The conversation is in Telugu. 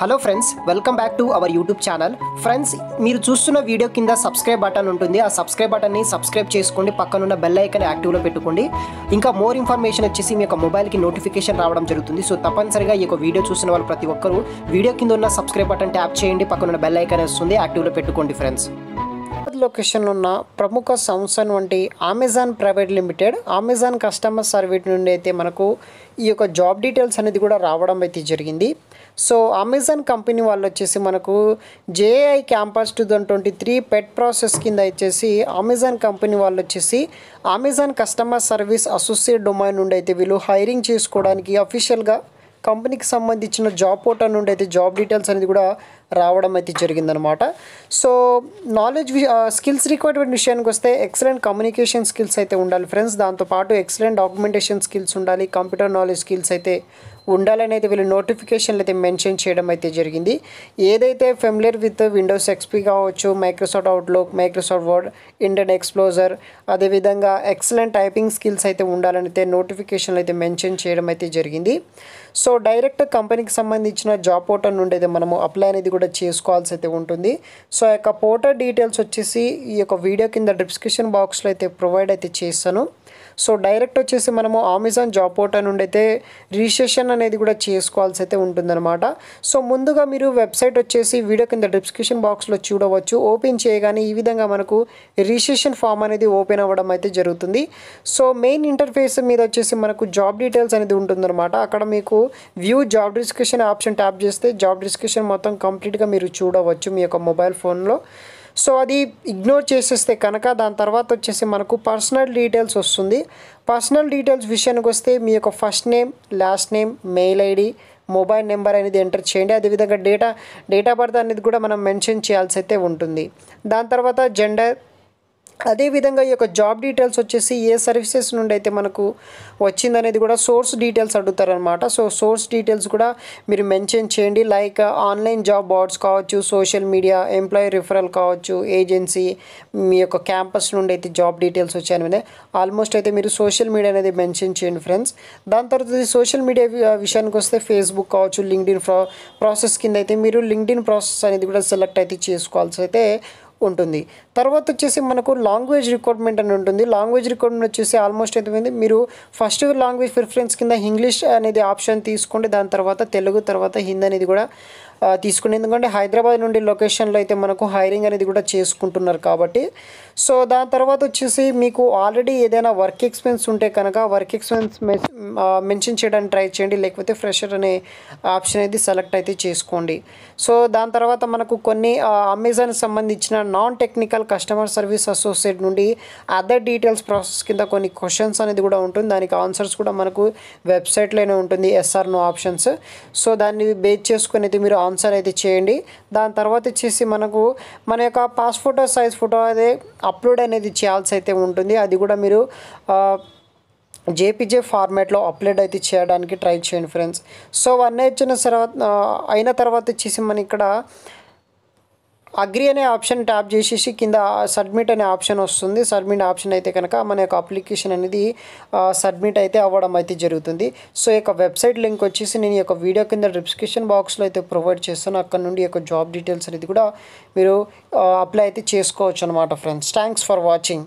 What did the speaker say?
hello friends welcome back to our YouTube channel friends మీరు చూస్తున్న వీడియో కింద సబ్స్క్రైబ్ బటన్ ఉంటుంది ఆ సబ్స్క్రైబ్ బటన్ని సబ్స్క్రైబ్ చేసుకోండి పక్కనున్న బెల్ ఐకన్ యాక్టివ్లో పెట్టుకోండి ఇంకా మోర్ ఇన్ఫర్మేషన్ వచ్చేసి మీ యొక్క మొబైల్కి నోటిఫికేషన్ రావడం జరుగుతుంది సో తప్పనిసరిగా ఈ యొక్క వీడియో చూసిన వాళ్ళు ప్రతి ఒక్కరూ వీడియో కింద ఉన్న సబ్స్క్రైబ్ బటన్ ట్యాప్ చేయండి పక్కనున్న బెల్ ఐకన్ వస్తుంది యాక్టివ్లో పెట్టుకోండి ఫ్రెండ్స్ లొకేషన్ ఉన్న ప్రముఖ సంస్థను వంటి Amazon private limited Amazon customer service నుండి అయితే మనకు ఈ యొక్క జాబ్ డీటెయిల్స్ అనేది కూడా రావడం అయితే జరిగింది సో అమెజాన్ కంపెనీ వాళ్ళు వచ్చేసి మనకు జేఐ campus two thousand twenty three పెట్ ప్రాసెస్ కింద వచ్చేసి అమెజాన్ కంపెనీ వాళ్ళు వచ్చేసి Amazon customer service associate domain నుండి అయితే వీళ్ళు హైరింగ్ చేసుకోవడానికి అఫీషియల్గా కంపెనీకి సంబంధించిన జాబ్ పోర్టల్ నుండి అయితే జాబ్ డీటెయిల్స్ అనేది కూడా రావడం అయితే జరిగిందనమాట సో నాలెడ్జ్ స్కిల్స్ రిక్వైర్మెంట్ విషయానికి వస్తే ఎక్సలెంట్ కమ్యూనికేషన్ స్కిల్స్ అయితే ఉండాలి ఫ్రెండ్స్ దాంతోపాటు ఎక్సలెంట్ డాక్యుమెంటేషన్ స్కిల్స్ ఉండాలి కంప్యూటర్ నాలెడ్జ్ స్కిల్స్ అయితే ఉండాలని అయితే వీళ్ళు నోటిఫికేషన్లు అయితే మెన్షన్ చేయడం అయితే జరిగింది ఏదైతే ఫెమిలియర్ విత్ విండోస్ ఎక్స్పీ కావచ్చు Microsoft Outlook Microsoft Word Indian Explorer అదేవిధంగా ఎక్సలెంట్ టైపింగ్ స్కిల్స్ అయితే ఉండాలని అయితే నోటిఫికేషన్లు అయితే మెన్షన్ చేయడం అయితే జరిగింది సో డైరెక్ట్ కంపెనీకి సంబంధించిన జాబ్ పోర్టల్ నుండి అయితే మనము అప్లై అనేది కూడా చేసుకోవాల్సి అయితే ఉంటుంది సో ఆ యొక్క పోటర్ డీటెయిల్స్ వచ్చేసి ఈ యొక్క వీడియో కింద డిస్క్రిప్షన్ బాక్స్లో అయితే ప్రొవైడ్ అయితే చేస్తాను సో డైరెక్ట్ వచ్చేసి మనము అమెజాన్ జాబ్ పోర్టల్ నుండి అయితే రిజిస్ట్రేషన్ అనేది కూడా చేసుకోవాల్సి అయితే ఉంటుందన్నమాట సో ముందుగా మీరు వెబ్సైట్ వచ్చేసి వీడియో కింద డిస్క్రిప్షన్ బాక్స్లో చూడవచ్చు ఓపెన్ చేయగానే ఈ విధంగా మనకు రిజిస్ట్రేషన్ ఫామ్ అనేది ఓపెన్ అవ్వడం అయితే జరుగుతుంది సో మెయిన్ ఇంటర్ఫేస్ మీద వచ్చేసి మనకు జాబ్ డీటెయిల్స్ అనేది ఉంటుందన్నమాట అక్కడ మీకు view job description option tap చేస్తే జాబ్ డిస్క్రిప్షన్ మొత్తం కంప్లీట్గా మీరు చూడవచ్చు మీ యొక్క మొబైల్ ఫోన్లో సో అది ఇగ్నోర్ చేసేస్తే కనుక దాని తర్వాత వచ్చేసి మనకు పర్సనల్ డీటెయిల్స్ వస్తుంది పర్సనల్ డీటెయిల్స్ విషయానికి వస్తే మీ యొక్క first name last name mail ID mobile number అనేది ఎంటర్ చేయండి అదేవిధంగా డేటా డేట్ ఆఫ్ బర్త్ అనేది కూడా మనం మెన్షన్ చేయాల్సి అయితే ఉంటుంది దాని తర్వాత జెండర్ అదేవిధంగా ఈ యొక్క జాబ్ డీటెయిల్స్ వచ్చేసి ఏ సర్వీసెస్ నుండి అయితే మనకు వచ్చిందనేది కూడా సోర్స్ డీటెయిల్స్ అడుగుతారనమాట సో సోర్స్ డీటెయిల్స్ కూడా మీరు మెన్షన్ చేయండి లైక్ ఆన్లైన్ జాబ్ బోర్డ్స్ కావచ్చు సోషల్ మీడియా ఎంప్లాయీ రిఫరల్ కావచ్చు ఏజెన్సీ మీ యొక్క క్యాంపస్ నుండి అయితే జాబ్ డీటెయిల్స్ వచ్చాయని ఆల్మోస్ట్ అయితే మీరు సోషల్ మీడియా అనేది మెన్షన్ చేయండి ఫ్రెండ్స్ దాని తర్వాత సోషల్ మీడియా విషయానికి వస్తే ఫేస్బుక్ కావచ్చు లింక్డ్ ఇన్ ప్రాసెస్ కింద అయితే మీరు ఇన్ ప్రాసెస్ అనేది కూడా సెలెక్ట్ అయితే చేసుకోవాల్సి అయితే ఉంటుంది తర్వాత వచ్చేసి మనకు లాంగ్వేజ్ రిక్వైర్మెంట్ అని ఉంటుంది లాంగ్వేజ్ రిక్వైర్మెంట్ వచ్చేసి ఆల్మోస్ట్ ఎంతమంది మీరు ఫస్ట్ లాంగ్వేజ్ ప్రిఫరెన్స్ కింద ఇంగ్లీష్ అనేది ఆప్షన్ తీసుకోండి దాని తర్వాత తెలుగు తర్వాత హిందీ అనేది కూడా తీసుకుని ఎందుకంటే హైదరాబాద్ నుండి లొకేషన్లో అయితే మనకు హైరింగ్ అనేది కూడా చేసుకుంటున్నారు కాబట్టి సో దాని తర్వాత వచ్చేసి మీకు ఆల్రెడీ ఏదైనా వర్క్ ఎక్స్పెన్స్ ఉంటే కనుక వర్క్ ఎక్స్పెన్స్ మెన్షన్ చేయడానికి ట్రై చేయండి లేకపోతే ఫ్రెషర్ అనే ఆప్షన్ అయితే సెలెక్ట్ అయితే చేసుకోండి సో దాని తర్వాత మనకు కొన్ని అమెజాన్ సంబంధించిన non technical customer service associate నుండి అదర్ డీటెయిల్స్ ప్రాసెస్ కింద కొన్ని క్వశ్చన్స్ అనేది కూడా ఉంటుంది దానికి ఆన్సర్స్ కూడా మనకు వెబ్సైట్లోనే ఉంటుంది ఎస్ఆర్ నో ఆప్షన్స్ సో దాన్ని బేస్ చేసుకుని అయితే మీరు ఆన్సర్ అయితే చేయండి దాని తర్వాత వచ్చేసి మనకు మన యొక్క పాస్ ఫోటో సైజ్ ఫోటో అదే అప్లోడ్ అనేది చేయాల్సి అయితే ఉంటుంది అది కూడా మీరు జేపీజే ఫార్మాట్లో అప్లోడ్ అయితే చేయడానికి ట్రై చేయండి ఫ్రెండ్స్ సో అన్నీ వచ్చిన తర్వాత అయిన తర్వాత వచ్చేసి మన ఇక్కడ అగ్రి అనే ఆప్షన్ ట్యాప్ చేసేసి కింద సబ్మిట్ అనే ఆప్షన్ వస్తుంది సబ్మిట్ ఆప్షన్ అయితే కనుక మన యొక్క అప్లికేషన్ అనేది సబ్మిట్ అయితే అవ్వడం అయితే జరుగుతుంది సో యొక్క వెబ్సైట్ లింక్ వచ్చేసి నేను యొక్క వీడియో కింద డిస్క్రిప్షన్ బాక్స్లో అయితే ప్రొవైడ్ చేస్తాను అక్కడ నుండి యొక్క జాబ్ డీటెయిల్స్ అనేది కూడా మీరు అప్లై అయితే చేసుకోవచ్చు అనమాట ఫ్రెండ్స్ థ్యాంక్స్ ఫర్ వాచింగ్